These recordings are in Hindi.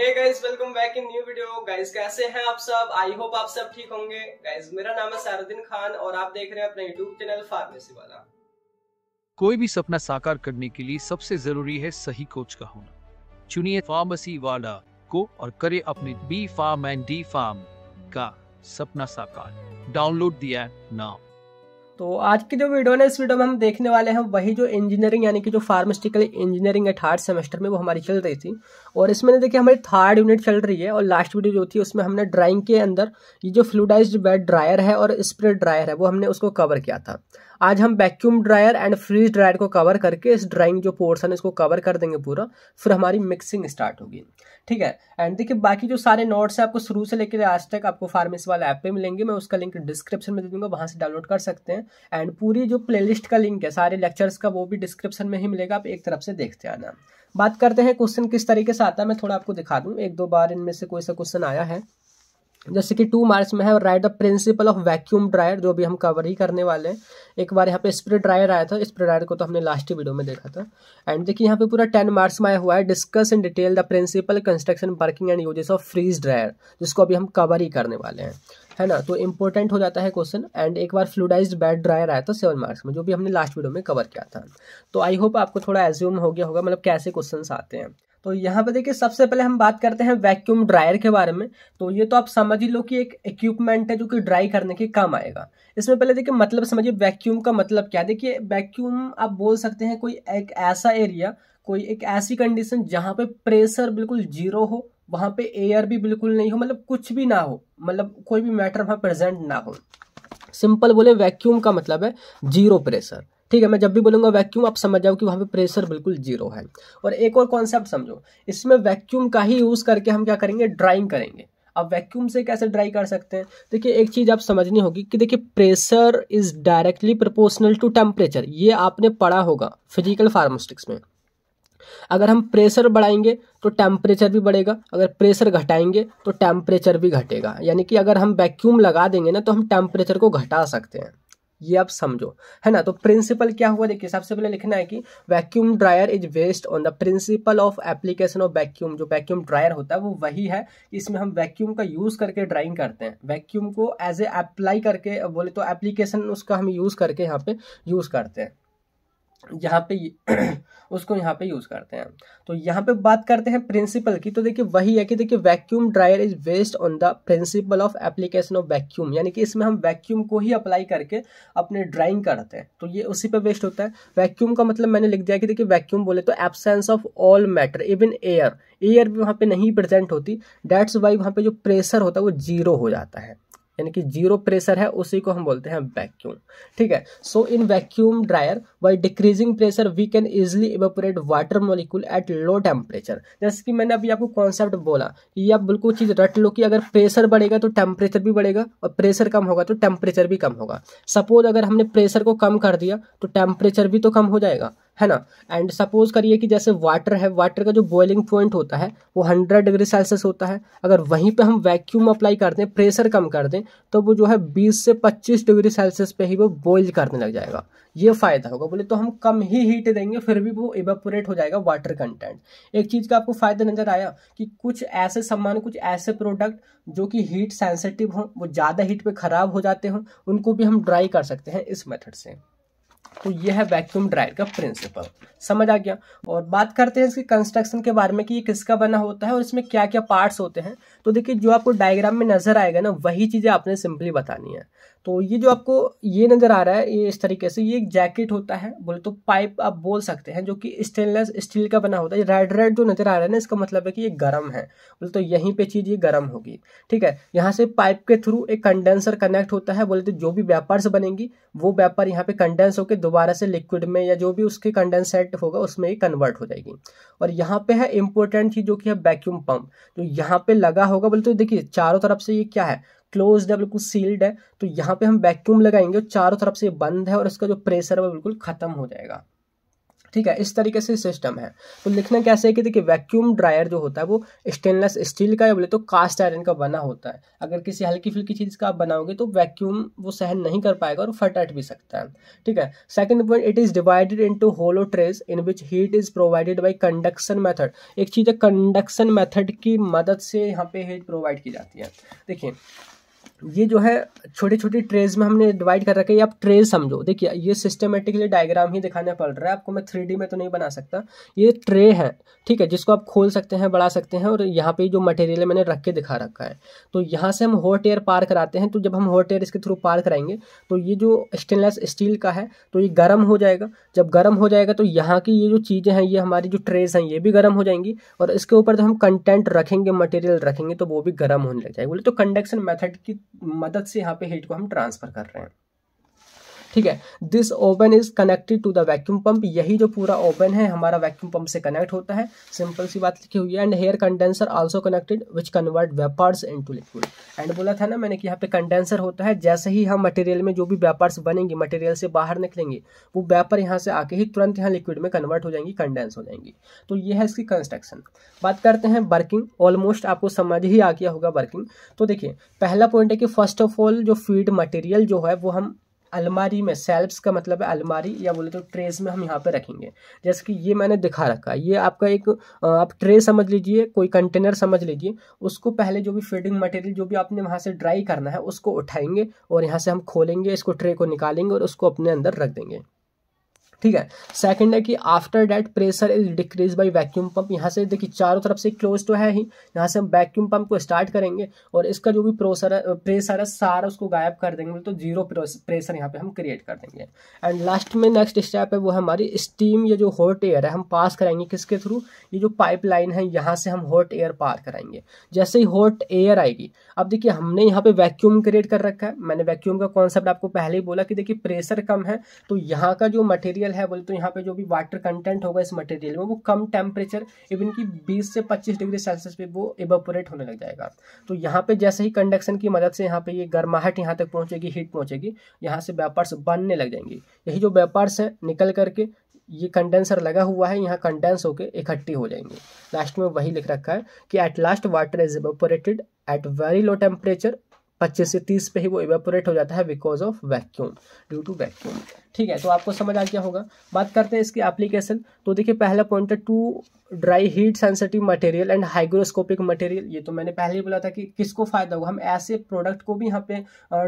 hey guys welcome back in new video guys कैसे हैं आप सब आई होप आप सब ठीक होंगे गाइस मेरा नाम है सारुद्दीन खान और आप देख रहे हैं अपना यूट्यूब चैनल फार्मेसी वाला कोई भी सपना साकार करने के लिए सबसे जरूरी है सही कोच का होना चुनिए फार्मेसी वाला को और करे अपने B pharm and D pharm का सपना साकार डाउनलोड दिया नाउ तो आज की जो वीडियो है इस वीडियो में हम देखने वाले हैं वही जो इंजीनियरिंग यानी कि जो फार्मास्यूटिकल इंजीनियरिंग है थर्ड सेमेस्टर में वो हमारी चल रही थी और इसमें देखिए हमारी थर्ड यूनिट चल रही है और लास्ट वीडियो जो थी उसमें हमने ड्राइंग के अंदर ये जो फ्लूडाइज बेड ड्रायर है और स्प्रे ड्रायर है वो हमने उसको कवर किया था आज हम vacuum dryer and freeze dryer को कवर करके इस ड्राइंग जो पोर्सन है इसको कवर कर देंगे पूरा फिर हमारी मिक्सिंग स्टार्ट होगी ठीक है एंड देखिए बाकी जो सारे नोट्स हैं आपको शुरू से लेकर आज तक आपको फार्मेसी वाले ऐप पे मिलेंगे मैं उसका लिंक डिस्क्रिप्शन में दे दूंगा वहाँ से डाउनलोड कर सकते हैं एंड पूरी जो प्लेलिस्ट का लिंक है सारे लेक्चर्स का वो भी डिस्क्रिप्शन में ही मिलेगा आप एक तरफ से देखते आना बात करते हैं क्वेश्चन किस तरीके से आता है मैं थोड़ा आपको दिखा दूँ एक दो बार इनमें से कोई सा क्वेश्चन आया है जैसे कि टू मार्क्स में है write the principle of vacuum dryer जो भी हम कवर ही करने वाले हैं एक बार यहाँ पे स्प्रे ड्रायर आया था स्प्रे ड्रायर को तो हमने लास्ट वीडियो में देखा था एंड देखिए यहाँ पे पूरा टेन मार्क्स में आया हुआ है discuss in detail the principle construction working and uses of freeze dryer जिसको अभी हम कवर ही करने वाले हैं है ना तो इंपॉर्टेंट हो जाता है क्वेश्चन एंड एक बार फ्लूडाइज बैड ड्रायर आया था सेवन मार्क्स में जो भी हमने लास्ट वीडियो में कवर किया था तो आई होप आपको थोड़ा एज्यूम हो गया होगा मतलब कैसे क्वेश्चन आते हैं तो यहाँ पे देखिए सबसे पहले हम बात करते हैं वैक्यूम ड्रायर के बारे में तो ये तो आप समझ ही लो कि एक इक्विपमेंट है जो कि ड्राई करने के काम आएगा इसमें पहले देखिए मतलब समझिए वैक्यूम का मतलब क्या है देखिए वैक्यूम आप बोल सकते हैं कोई एक ऐसा एरिया कोई एक ऐसी कंडीशन जहाँ पे प्रेशर बिल्कुल जीरो हो वहां पे एयर भी बिल्कुल नहीं हो मतलब कुछ भी ना हो मतलब कोई भी मैटर वहां प्रेजेंट ना हो सिंपल बोले वैक्यूम का मतलब है जीरो प्रेशर ठीक है मैं जब भी बोलूंगा वैक्यूम आप समझ जाओ कि वहां पे प्रेशर बिल्कुल जीरो है और एक और कॉन्सेप्ट समझो इसमें वैक्यूम का ही यूज़ करके हम क्या करेंगे ड्राइंग करेंगे अब वैक्यूम से कैसे ड्राई कर सकते हैं देखिए एक चीज़ आप समझनी होगी कि देखिए pressure is directly proportional to temperature ये आपने पढ़ा होगा फिजिकल फार्मास्टिक्स में अगर हम प्रेशर बढ़ाएंगे तो टेम्परेचर भी बढ़ेगा अगर प्रेशर घटाएंगे तो टेम्परेचर भी घटेगा यानी कि अगर हम वैक्यूम लगा देंगे ना तो हम टेम्परेचर को घटा सकते हैं ये आप समझो है ना तो प्रिंसिपल क्या हुआ देखिए सबसे पहले लिखना है कि vacuum dryer is based on the principle of application of vacuum जो वैक्यूम ड्रायर होता है वो वही है इसमें हम वैक्यूम का यूज करके ड्राइंग करते हैं वैक्यूम को एज ए अप्लाई करके बोले तो एप्लीकेशन उसका हम यूज करके यहाँ पे यूज करते हैं यहाँ पे उसको यहाँ पे यूज़ करते हैं तो यहाँ पे बात करते हैं प्रिंसिपल की तो देखिए वही है कि देखिए vacuum dryer is based on the principle of application of vacuum यानी कि इसमें हम वैक्यूम को ही अप्लाई करके अपने ड्राइंग करते हैं तो ये उसी पे बेस्ड होता है वैक्यूम का मतलब मैंने लिख दिया कि देखिए वैक्यूम बोले तो absence of all matter even air air भी वहाँ पर नहीं प्रजेंट होती डैट्स वाई वहाँ पर जो प्रेशर होता है वो जीरो हो जाता है यानी कि जीरो प्रेशर है उसी को हम बोलते हैं वैक्यूम ठीक है so in vacuum dryer by decreasing pressure we can easily evaporate water molecule at low temperature जैसे कि मैंने अभी आपको कॉन्सेप्ट बोला कि आप बिल्कुल चीज़ रट लो कि अगर प्रेशर बढ़ेगा तो टेम्परेचर भी बढ़ेगा और प्रेशर कम होगा तो टेम्परेचर भी कम होगा सपोज अगर हमने प्रेशर को कम कर दिया तो टेम्परेचर भी तो कम हो जाएगा है ना एंड सपोज करिए कि जैसे वाटर है वाटर का जो बॉइलिंग पॉइंट होता है वो हंड्रेड डिग्री सेल्सियस होता है अगर वहीं पे हम वैक्यूम अप्लाई कर दें प्रेशर कम कर दें तो वो जो है बीस से पच्चीस डिग्री सेल्सियस पे ही वो बॉयल करने लग जाएगा ये फ़ायदा होगा बोले तो हम कम ही हीट देंगे फिर भी वो इवेपोरेट हो जाएगा वाटर कंटेंट एक चीज़ का आपको फ़ायदा नज़र आया कि कुछ ऐसे सामान कुछ ऐसे प्रोडक्ट जो कि हीट सेंसिटिव हों वो ज़्यादा हीट पे ख़राब हो जाते हों उनको भी हम ड्राई कर सकते हैं इस मेथड से तो यह है वैक्यूम ड्रायर का प्रिंसिपल समझ आ गया और बात करते हैं इसके कंस्ट्रक्शन के बारे में कि ये किसका बना होता है और इसमें क्या क्या पार्ट्स होते हैं तो देखिए जो आपको डायग्राम में नजर आएगा ना वही चीज़ें आपने सिंपली बतानी है तो ये जो आपको ये नज़र आ रहा है ये इस तरीके से ये एक जैकेट होता है बोले तो पाइप आप बोल सकते हैं जो कि स्टेनलेस स्टील का बना होता है रेड रेड जो नज़र आ रहा है ना इसका मतलब है कि ये गर्म है बोले तो यहीं पे चीज़ ये गर्म होगी ठीक है यहाँ से पाइप के थ्रू एक कंडेंसर कनेक्ट होता है बोले तो जो भी से बनेंगी वो व्यापार यहाँ पे कंडेंस होकर दोबारा से लिक्विड में या जो भी उसके कंडेंसेट होगा उसमें ये कन्वर्ट हो जाएगी और यहाँ पे है इंपॉर्टेंट चीज़ जो कि है वैक्यूम पंप जो यहाँ पे लगा होगा बोले तो देखिए चारों तरफ से ये क्या है क्लोज है बिल्कुल सील्ड है तो यहाँ पे हम वैक्यूम लगाएंगे चारों तरफ से बंद है और इसका जो प्रेशर है वो बिल्कुल ख़त्म हो जाएगा ठीक है इस तरीके से सिस्टम है तो लिखना कैसे है कि देखिए वैक्यूम ड्रायर जो होता है वो स्टेनलेस स्टील का या बोले तो कास्ट आयरन का बना होता है अगर किसी हल्की फुल्की चीज़ का आप बनाओगे तो वैक्यूम वो सहन नहीं कर पाएगा और फटट भी सकता है ठीक है second point it is divided into hollow trays in which heat is provided by conduction method एक चीज़ है कंडक्शन मैथड की मदद से यहाँ पे हीट प्रोवाइड की जाती है देखिए ये जो है छोटे छोटे ट्रेज में हमने डिवाइड कर रखा है ये आप ट्रेज समझो देखिए ये सिस्टमेटिकली डायग्राम ही दिखाना पड़ रहा है आपको मैं थ्री में तो नहीं बना सकता ये ट्रे है ठीक है जिसको आप खोल सकते हैं बढ़ा सकते हैं और यहाँ पे जो मटेरियल मैंने रख के दिखा रखा है तो यहाँ से हम हॉट एयर पार कराते हैं तो जब हम हॉट एयर इसके थ्रू पार कराएंगे तो ये जो स्टेनलेस स्टील का है तो ये गर्म हो जाएगा जब गर्म हो जाएगा तो यहाँ की ये जो चीज़ें हैं ये हमारी जो ट्रेज हैं ये भी गर्म हो जाएंगी और इसके ऊपर जब हम कंटेंट रखेंगे मटेरियल रखेंगे तो वो भी गर्म होने लग जाएगी बोले तो कंडक्शन मैथड की मदद से यहाँ पे हीट को हम ट्रांसफर कर रहे हैं ठीक है this oven is connected to the vacuum pump यही जो पूरा ओवन है हमारा वैक्यूम पंप से कनेक्ट होता है सिंपल सी बात लिखी हुई है and here condenser also connected which convert vapours into liquid and बोला था ना मैंने कि यहाँ पे कंडेंसर होता है जैसे ही हम मटेरियल में जो भी वेपर्स बनेंगे मटेरियल से बाहर निकलेंगे वो वेपर यहाँ से आके ही तुरंत यहाँ लिक्विड में कन्वर्ट हो जाएंगी कंडेंस हो जाएंगी तो ये है इसकी कंस्ट्रक्शन बात करते हैं वर्किंग ऑलमोस्ट आपको समझ ही आ गया होगा वर्किंग तो देखिए पहला पॉइंट है कि फर्स्ट ऑफ ऑल जो फीड मटेरियल जो है वो हम अलमारी में सेल्फ्स का मतलब है अलमारी या बोले तो ट्रेस में हम यहाँ पे रखेंगे जैसे कि ये मैंने दिखा रखा है ये आपका एक आप ट्रे समझ लीजिए कोई कंटेनर समझ लीजिए उसको पहले जो भी फीडिंग मटेरियल जो भी आपने वहाँ से ड्राई करना है उसको उठाएंगे और यहाँ से हम खोलेंगे इसको ट्रे को निकालेंगे और उसको अपने अंदर रख देंगे ठीक है सेकंड है कि after that pressure is decrease by vacuum pump यहाँ से देखिए चारों तरफ से क्लोज तो है ही यहाँ से हम वैक्यूम पंप को स्टार्ट करेंगे और इसका जो भी प्रोसर है प्रेशर है सारा उसको गायब कर देंगे तो जीरो प्रेशर यहाँ पे हम क्रिएट कर देंगे एंड लास्ट में नेक्स्ट स्टेप है वो हमारी स्टीम ये जो हॉट एयर है हम पास कराएंगे किसके थ्रू ये जो पाइपलाइन है यहाँ से हम हॉट एयर पार कराएंगे जैसे ही हॉट एयर आएगी अब देखिए हमने यहाँ पे वैक्यूम क्रिएट कर रखा है मैंने वैक्यूम का कॉन्सेप्ट आपको पहले ही बोला कि देखिए प्रेशर कम है तो यहाँ का जो मटेरियल मटेरियल है बोले तो यहाँ पे जो भी वाटर कंटेंट होगा इस मटेरियल में वो कम टेम्परेचर इवन की 20 से 25 डिग्री सेल्सियस पे वो इवेपोरेट होने लग जाएगा तो यहाँ पे जैसे ही कंडक्शन की मदद से यहाँ पे ये यह गर्माहट यहाँ तक पहुँचेगी हीट पहुँचेगी यहाँ से व्यापार्स बनने लग जाएंगे यही जो व्यापार्स है निकल करके ये कंडेंसर लगा हुआ है यहाँ कंडेंस होकर इकट्ठी हो जाएंगे लास्ट में वही लिख रखा है कि at last water is evaporated at very low temperature 25 से 30 पे ही वो इवेपोरेट हो जाता है because of vacuum due to vacuum ठीक है तो आपको समझ आ गया होगा बात करते हैं इसकी एप्लीकेशन तो देखिए पहला पॉइंट है to dry heat sensitive material and hygroscopic material ये तो मैंने पहले ही बोला था कि किसको फायदा होगा हम ऐसे प्रोडक्ट को भी यहाँ पे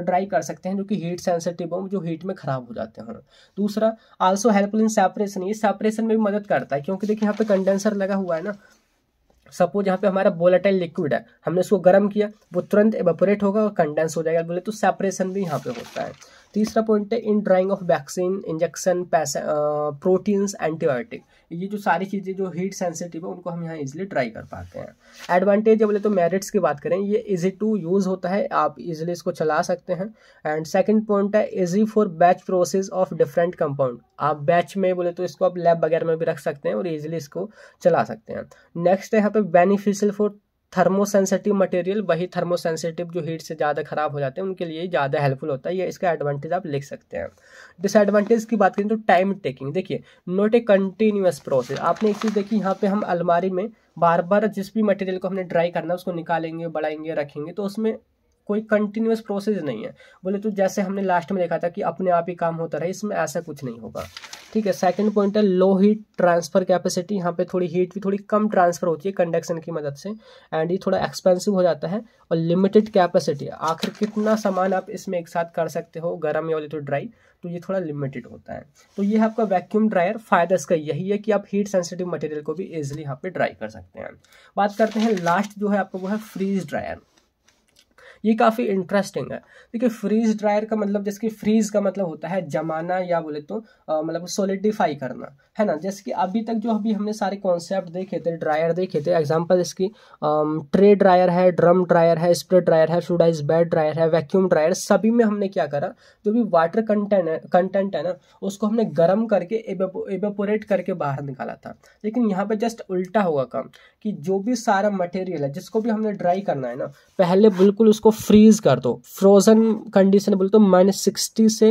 ड्राई कर सकते हैं जो कि हीट सेंसिटिव हो जो हीट में खराब हो जाते हैं दूसरा आल्सो हेल्पफुल इन सेपरेशन ये सेपरेशन में भी मदद करता है क्योंकि देखिए यहाँ पे कंडेंसर लगा हुआ है ना सपोज यहाँ पे हमारा बोलाटाइल लिक्विड है हमने उसको गर्म किया वो तुरंत एवोपोरेट होगा और कंडेंस हो जाएगा बोले तो सेपरेशन भी यहाँ पे होता है तीसरा पॉइंट है in drying of vaccine injection proteins antibiotic ये जो सारी चीज़ें जो हीट सेंसिटिव है उनको हम यहाँ इजिली ट्राई कर पाते हैं एडवांटेज बोले तो मेरिट्स की बात करें ये इजी टू यूज़ होता है आप इजिली इसको चला सकते हैं एंड सेकेंड पॉइंट है easy for batch process of different compound आप बैच में बोले तो इसको आप लैब वगैरह में भी रख सकते हैं और इजिली इसको चला सकते हैं नेक्स्ट है यहाँ पे बेनिफिशियल फॉर थर्मोसेंसिटिव मटेरियल वही थर्मोसेंसिटिव जो हीट से ज़्यादा खराब हो जाते हैं उनके लिए ज़्यादा हेल्पफुल होता है ये इसका एडवांटेज आप लिख सकते हैं डिसएडवांटेज की बात करें तो टाइम टेकिंग देखिए नोट ए कंटिन्यूस प्रोसेस आपने एक चीज़ देखी यहाँ पे हम अलमारी में बार बार जिस भी मटेरियल को हमने ड्राई करना है उसको निकालेंगे बढ़ाएंगे रखेंगे तो उसमें कोई कंटिन्यूस प्रोसेस नहीं है बोले तो जैसे हमने लास्ट में देखा था कि अपने आप ही काम होता रहे इसमें ऐसा कुछ नहीं होगा ठीक है सेकंड पॉइंट है लो हीट ट्रांसफर कैपेसिटी यहाँ पे थोड़ी हीट भी थोड़ी कम ट्रांसफर होती है कंडक्शन की मदद से एंड ये थोड़ा एक्सपेंसिव हो जाता है और लिमिटेड कैपेसिटी आखिर कितना सामान आप इसमें एक साथ कर सकते हो गर्म या तो ड्राई तो ये थोड़ा लिमिटेड होता है तो ये आपका वैक्यूम ड्रायर फायदा इसका यही है कि आप हीट सेंसिटिव मटेरियल को भी इजिली यहाँ पे ड्राई कर सकते हैं बात करते हैं लास्ट जो है आपको वो है फ्रीज ड्रायर ये काफ़ी इंटरेस्टिंग है देखिए फ्रीज ड्रायर का मतलब जैसे कि फ्रीज का मतलब होता है जमाना या बोले तो मतलब सोलिडिफाई करना है ना जैसे कि अभी तक जो अभी हमने सारे कॉन्सेप्ट देखे थे ड्रायर देखे थे एग्जाम्पल इसकी ट्रे ड्रायर है ड्रम ड्रायर है स्प्रे ड्रायर है फ्लूडाइज बेड ड्रायर है वैक्यूम ड्रायर सभी में हमने क्या करा जो भी वाटर कंटेंट है कंटेंट है ना उसको हमने गर्म करके एवेपोरेट करके बाहर निकाला था लेकिन यहाँ पर जस्ट उल्टा हुआ काम कि जो भी सारा मटेरियल है जिसको भी हमने ड्राई करना है ना पहले बिल्कुल उसको फ्रीज कर दो फ्रोजन कंडीशन बोलते माइनस सिक्सटी से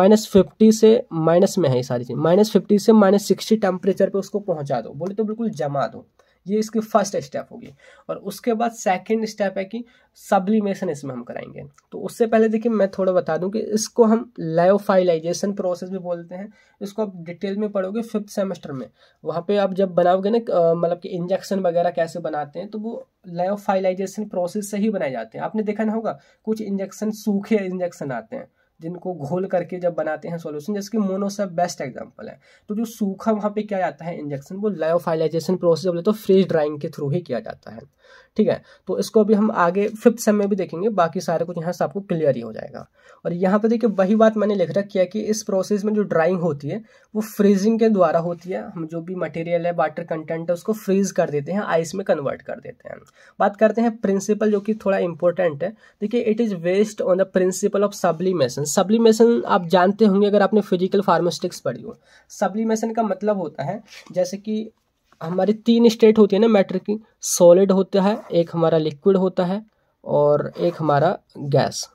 माइनस फिफ्टी से माइनस में है ये सारी चीज़ माइनस फिफ्टी से माइनस सिक्सटी टेम्परेचर पर उसको पहुंचा दो बोले तो बिल्कुल जमा दो ये इसकी फर्स्ट स्टेप होगी और उसके बाद सेकेंड स्टेप है कि सब्लिमेशन इसमें हम कराएंगे तो उससे पहले देखिए मैं थोड़ा बता दूं कि इसको हम लायोफाइलाइजेशन प्रोसेस भी बोलते हैं इसको आप डिटेल में पढ़ोगे फिफ्थ सेमेस्टर में वहाँ पे आप जब बनाओगे ना मतलब कि इंजेक्शन वगैरह कैसे बनाते हैं तो वो लायोफाइलाइजेशन प्रोसेस से ही बनाए जाते हैं आपने देखा ना होगा कुछ इंजेक्शन सूखे इंजेक्शन आते हैं जिनको घोल करके जब बनाते हैं सोल्यूशन जैसे कि मोनोसा बेस्ट एग्जाम्पल है तो जो सूखा वहाँ पे किया जाता है इंजेक्शन वो लायोफाइलाइजेशन प्रोसेस बोले तो फ्रीज ड्राइंग के थ्रू ही किया जाता है ठीक है तो इसको अभी हम आगे फिफ्थ सेम में भी देखेंगे बाकी सारे कुछ यहाँ से आपको क्लियर ही हो जाएगा और यहाँ पर देखिए वही बात मैंने लिख रखी है कि इस प्रोसेस में जो ड्राइंग होती है वो फ्रीजिंग के द्वारा होती है हम जो भी मटेरियल है वाटर कंटेंट है उसको फ्रीज कर देते हैं आइस में कन्वर्ट कर देते हैं बात करते हैं प्रिंसिपल जो कि थोड़ा इंपॉर्टेंट है देखिए it is based on the principle of sublimation sublimation आप जानते होंगे अगर आपने फिजिकल फार्मास्टिक्स पढ़ी हो सब्लीमेशन का मतलब होता है जैसे कि हमारी तीन स्टेट होती है ना मैटर की सॉलिड होता है एक हमारा लिक्विड होता है और एक हमारा गैस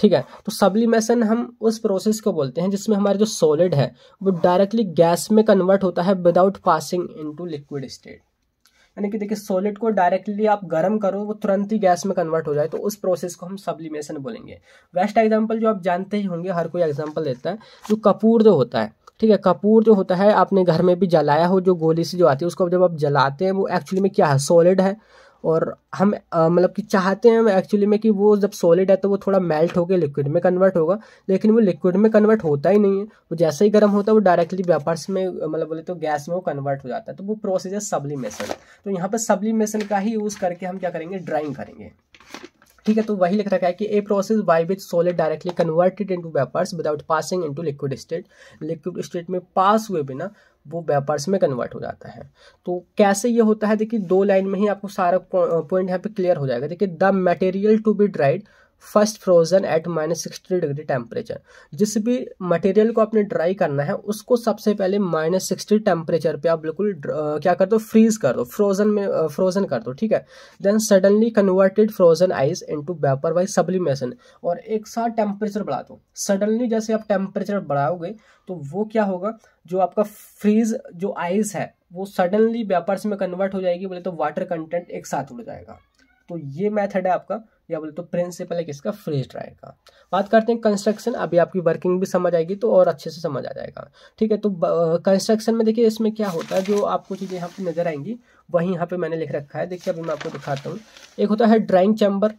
ठीक है तो सब्लिमेशन हम उस प्रोसेस को बोलते हैं जिसमें हमारे जो सॉलिड है वो डायरेक्टली गैस में कन्वर्ट होता है without passing into liquid state यानी कि देखिए सॉलिड को डायरेक्टली आप गर्म करो वो तुरंत ही गैस में कन्वर्ट हो जाए तो उस प्रोसेस को हम सब्लिमेशन बोलेंगे बेस्ट एग्जाम्पल जो आप जानते ही होंगे हर कोई एग्जाम्पल देता है जो कपूर जो होता है ठीक है कपूर जो होता है आपने घर में भी जलाया हो जो गोली से जो आती है उसको जब आप जलाते हैं वो एक्चुअली में क्या है सॉलिड है और हम मतलब कि चाहते हैं एक्चुअली में कि वो जब सॉलिड है तो वो थोड़ा मेल्ट होकर लिक्विड में कन्वर्ट होगा लेकिन वो लिक्विड में कन्वर्ट होता ही नहीं है वो जैसे ही गर्म होता है वो डायरेक्टली वेपर्स में मतलब बोले तो गैस में वो कन्वर्ट हो जाता है तो वो प्रोसेस है सब्लिमेशन तो यहाँ पर सब्लिमेशन का ही यूज़ करके हम क्या करेंगे ड्राइंग करेंगे ठीक है तो वही लिख रखा है कि a process by which solid directly converted into vapours without passing into liquid state liquid state में पास हुए बिना वो वेपर्स में कन्वर्ट हो जाता है तो कैसे ये होता है देखिए दो लाइन में ही आपको सारा पॉइंट यहाँ पे क्लियर हो जाएगा देखिए the material to be dried first frozen at minus sixty degree temperature जिस भी मटेरियल को आपने ड्राई करना है उसको सबसे पहले माइनस सिक्सटी टेम्परेचर पे आप बिल्कुल क्या कर दो फ्रीज कर दो फ्रोजन में फ्रोजन कर दो ठीक है then suddenly converted frozen ice into vapour by sublimation और एक साथ टेम्परेचर बढ़ा दो सडनली जैसे आप टेम्परेचर बढ़ाओगे तो वो क्या होगा जो आपका फ्रीज जो आइस है वो सडनली वेपर्स में कन्वर्ट हो जाएगी बोले तो वाटर कंटेंट एक साथ उड़ जाएगा तो ये मैथड है आपका या बोले तो प्रिंसिपल है किसका फ्रीज ड्रायर का बात करते हैं कंस्ट्रक्शन अभी आपकी वर्किंग भी समझ आएगी तो और अच्छे से समझ आ जाएगा ठीक है तो कंस्ट्रक्शन में देखिए इसमें क्या होता है जो आपको चीज़ें यहाँ पे नज़र आएंगी वहीं यहाँ पे मैंने लिख रखा है देखिए अभी मैं आपको दिखाता हूँ एक होता है ड्राइंग चैम्बर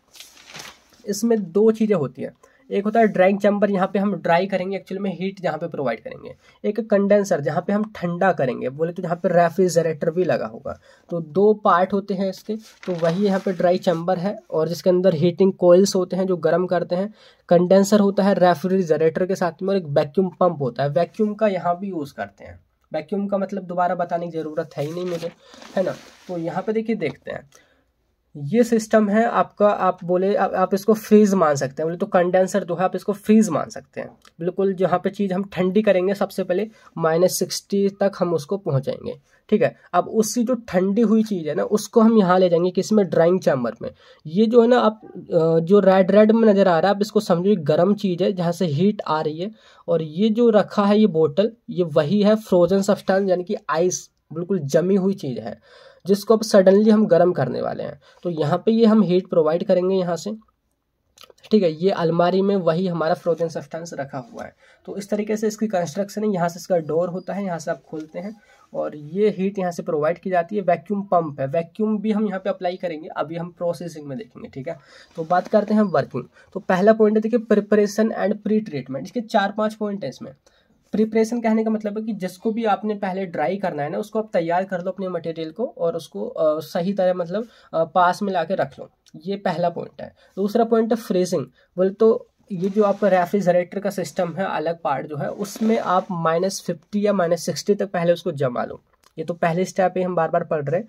इसमें दो चीज़ें होती हैं एक होता है ड्राइंग चैम्बर यहाँ पे हम ड्राई करेंगे एक्चुअली में हीट जहाँ पे प्रोवाइड करेंगे एक कंडेंसर जहाँ पे हम ठंडा करेंगे बोले तो जहाँ पे रेफ्रिजरेटर भी लगा होगा तो दो पार्ट होते हैं इसके तो वही यहाँ पे ड्राई चैम्बर है और जिसके अंदर हीटिंग कोयल्स होते हैं जो गर्म करते हैं कंडेंसर होता है रेफ्रिजरेटर के साथ में और एक वैक्यूम पंप होता है वैक्यूम का यहाँ भी यूज़ करते हैं वैक्यूम का मतलब दोबारा बताने की ज़रूरत है ही नहीं मुझे है ना तो यहाँ पे देखिए देखते हैं ये सिस्टम है आपका आप बोले आ, आप इसको फ्रीज मान सकते हैं बोले तो कंडेंसर जो है आप इसको फ्रीज मान सकते हैं बिल्कुल जहाँ पे चीज़ हम ठंडी करेंगे सबसे पहले माइनस सिक्सटी तक हम उसको पहुँचाएंगे ठीक है अब उसकी जो ठंडी हुई चीज़ है ना उसको हम यहाँ ले जाएंगे किस में ड्राइंग चैम्बर में ये जो है ना आप जो रेड रेड में नज़र आ रहा है आप इसको समझो गर्म चीज़ है जहाँ से हीट आ रही है और ये जो रखा है ये बोतल ये वही है फ्रोजन सब्सटेंस यानी कि आइस बिल्कुल जमी हुई चीज़ है जिसको अब सडनली हम गर्म करने वाले हैं तो यहाँ पे ये हम हीट प्रोवाइड करेंगे यहाँ से ठीक है ये अलमारी में वही हमारा फ्रोजन सब्सटेंस रखा हुआ है तो इस तरीके से इसकी कंस्ट्रक्शन है यहाँ से इसका डोर होता है यहाँ से आप खोलते हैं और ये हीट यहाँ से प्रोवाइड की जाती है वैक्यूम पंप है वैक्यूम भी हम यहाँ पे अप्लाई करेंगे अभी हम प्रोसेसिंग में देखेंगे ठीक है तो बात करते हैं वर्किंग तो पहला पॉइंट है देखिए प्रिपरेशन एंड प्री ट्रीटमेंट इसके चार पाँच पॉइंट है इसमें प्रिपरेशन कहने का मतलब है कि जिसको भी आपने पहले ड्राई करना है ना उसको आप तैयार कर लो अपने मटेरियल को और उसको सही तरह मतलब पास में ला के रख लो ये पहला पॉइंट है दूसरा पॉइंट है फ्रीजिंग बोले तो ये जो आपका रेफ्रिजरेटर का सिस्टम है अलग पार्ट जो है उसमें आप माइनस फिफ्टी या माइनस सिक्सटी तक पहले उसको जमा लो ये तो पहले स्टेप ही हम बार बार पढ़ रहे हैं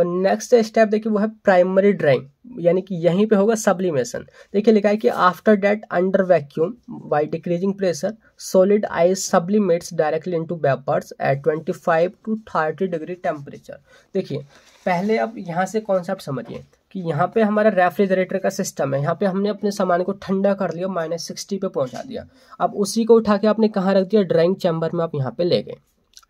और नेक्स्ट स्टेप देखिए वो है प्राइमरी ड्राइंग यानी कि यहीं पे होगा सब्लिमेशन देखिए लिखा है कि after that under vacuum by decreasing pressure solid ice sublimates directly into vapours at 25 to 30 degree temperature देखिए पहले आप यहाँ से कॉन्सेप्ट समझिए कि यहाँ पे हमारा रेफ्रिजरेटर का सिस्टम है यहाँ पे हमने अपने सामान को ठंडा कर लिया माइनस सिक्सटी पे पहुँचा दिया अब उसी को उठा के आपने कहाँ रख दिया ड्राइंग चैम्बर में आप यहाँ पे ले गए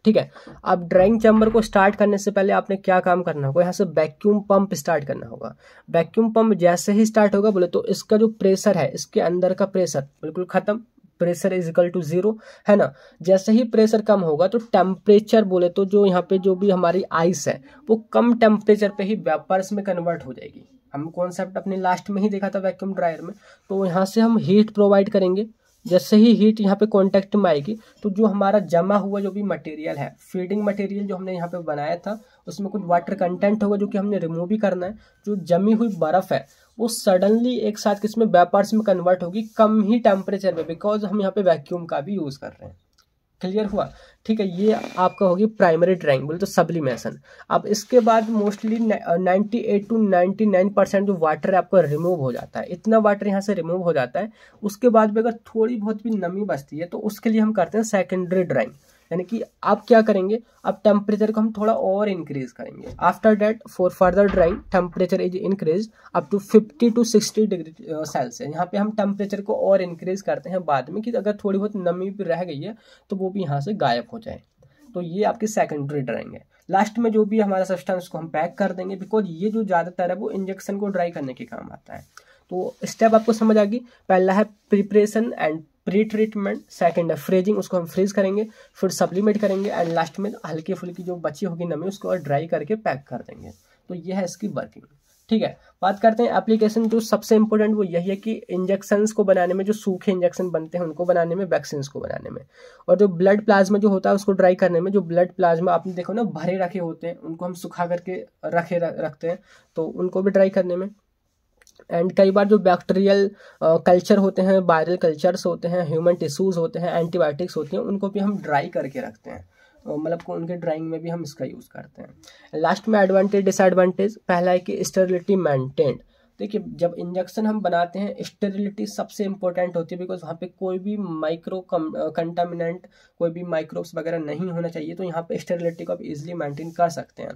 ठीक है अब ड्राइंग चैम्बर को स्टार्ट करने से पहले आपने क्या काम करना होगा यहाँ से वैक्यूम पंप स्टार्ट करना होगा वैक्यूम पंप जैसे ही स्टार्ट होगा बोले तो इसका जो प्रेशर है इसके अंदर का प्रेशर बिल्कुल खत्म pressure is equal to zero है ना जैसे ही प्रेशर कम होगा तो टेम्परेचर बोले तो जो यहाँ पे जो भी हमारी आइस है वो कम टेम्परेचर पे ही वेपर्स में कन्वर्ट हो जाएगी हम कॉन्सेप्ट अपने लास्ट में ही देखा था वैक्यूम ड्रायर में तो यहाँ से हम हीट प्रोवाइड करेंगे जैसे ही हीट यहाँ पे कॉन्टैक्ट में आएगी तो जो हमारा जमा हुआ जो भी मटेरियल है फीडिंग मटेरियल जो हमने यहाँ पे बनाया था उसमें कुछ वाटर कंटेंट होगा जो कि हमने रिमूव भी करना है जो जमी हुई बर्फ़ है वो सडनली एक साथ किसमें में वेपर्स में कन्वर्ट होगी कम ही टेम्परेचर में बिकॉज हम यहाँ पे वैक्यूम का भी यूज़ कर रहे हैं क्लियर हुआ ठीक है ये आपका होगी प्राइमरी बोले तो सब्लिमेशन अब इसके बाद मोस्टली 98 टू 99 परसेंट जो वाटर आपका रिमूव हो जाता है इतना वाटर यहाँ से रिमूव हो जाता है उसके बाद भी अगर थोड़ी बहुत भी नमी बचती है तो उसके लिए हम करते हैं सेकेंडरी ड्राइंग यानी कि आप क्या करेंगे अब टेम्परेचर को हम थोड़ा और इंक्रीज करेंगे after that for further drying temperature is increase up to fifty to sixty degree Celsius यहाँ पे हम टेम्परेचर को और इंक्रीज करते हैं बाद में कि अगर थोड़ी बहुत नमी भी रह गई है तो वो भी यहाँ से गायब हो जाए तो ये आपकी सेकेंडरी ड्राइंग है लास्ट में जो भी हमारा सब्सटेंस को हम पैक कर देंगे बिकॉज ये जो ज़्यादातर है वो इंजेक्शन को ड्राई करने के काम आता है तो स्टेप आपको समझ आ गई पहला है preparation and pre treatment second है फ्रीजिंग उसको हम फ्रीज करेंगे फिर सप्लीमेंट करेंगे एंड लास्ट में हल्की फुल्की जो बची होगी नमी उसको ड्राई करके पैक कर देंगे तो यह है इसकी वर्किंग ठीक है बात करते हैं एप्लीकेशन जो सबसे इंपॉर्टेंट वो यही है कि इंजेक्शन को बनाने में जो सूखे इंजेक्शन बनते हैं उनको बनाने में वैक्सीन को बनाने में और जो ब्लड प्लाज्मा जो होता है उसको ड्राई करने में जो ब्लड प्लाज्मा आपने देखो ना भरे रखे होते हैं उनको हम सुखा करके रखे रखते हैं तो उनको भी ड्राई करने में एंड कई बार जो बैक्टीरियल कल्चर होते हैं वायरल कल्चर्स होते हैं ह्यूमन टिश्यूज़ होते हैं एंटीबायोटिक्स होते हैं उनको भी हम ड्राई करके रखते हैं मतलब उनके ड्राइंग में भी हम इसका यूज़ करते हैं लास्ट में एडवांटेज डिसएडवांटेज पहला है कि स्टेरिलिटी मेंटेन्ड देखिए जब इंजेक्शन हम बनाते हैं स्टेरिलिटी सबसे इंपॉर्टेंट होती है बिकॉज वहाँ पे कोई भी माइक्रो कंटामिनेंट कोई भी माइक्रोब्स वगैरह नहीं होना चाहिए तो यहाँ पे स्टेरिलिटी को आप इजिली मेंटेन कर सकते हैं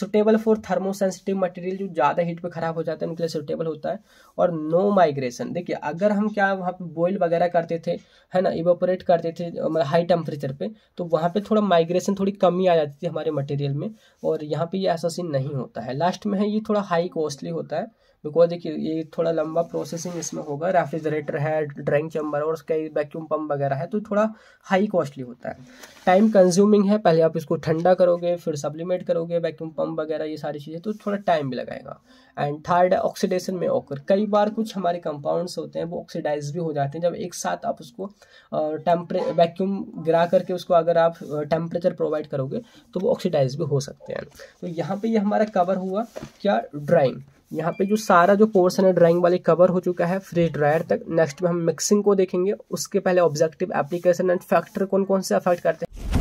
सुटेबल फॉर थर्मोसेंसिटिव मटेरियल जो ज़्यादा हीट पे ख़राब हो जाता है उनके लिए सुटेबल होता है और नो माइग्रेशन देखिए अगर हम क्या वहाँ पे बॉयल वगैरह करते थे है ना इवोपोरेट करते थे हाई टेम्परेचर मतलब पे तो वहाँ पे थोड़ा माइग्रेशन थोड़ी कमी आ जाती थी हमारे मटेरियल में और यहाँ पे ये ऐसा सीन नहीं होता है लास्ट में है ये थोड़ा हाई कॉस्टली होता है बिकॉज देखिए ये थोड़ा लंबा प्रोसेसिंग इसमें होगा रेफ्रिजरेटर है ड्राइंग चैम्बर और कई वैक्यूम पम्प वगैरह है तो थोड़ा हाई कॉस्टली होता है टाइम कंज्यूमिंग है पहले आप इसको ठंडा करोगे फिर सप्लीमेट करोगे वैक्यूम पम्प वगैरह ये सारी चीज़ें तो थोड़ा टाइम भी लगाएगा एंड थर्ड ऑक्सीडेशन में ऑकर कई बार कुछ हमारे कंपाउंड्स होते हैं वो ऑक्सीडाइज भी हो जाते हैं जब एक साथ आप उसको टेम्परे वैक्यूम गिरा करके उसको अगर आप टेम्परेचर प्रोवाइड करोगे तो वो ऑक्सीडाइज भी हो सकते हैं तो यहाँ पे ये यह हमारा कवर हुआ क्या ड्राइंग यहाँ पे जो सारा जो पोर्सन है ड्राइंग वाले कवर हो चुका है फ्रिज ड्रायर तक नेक्स्ट में हम मिक्सिंग को देखेंगे उसके पहले ऑब्जेक्टिव एप्लीकेशन एंड फैक्टर कौन कौन से अफेक्ट करते हैं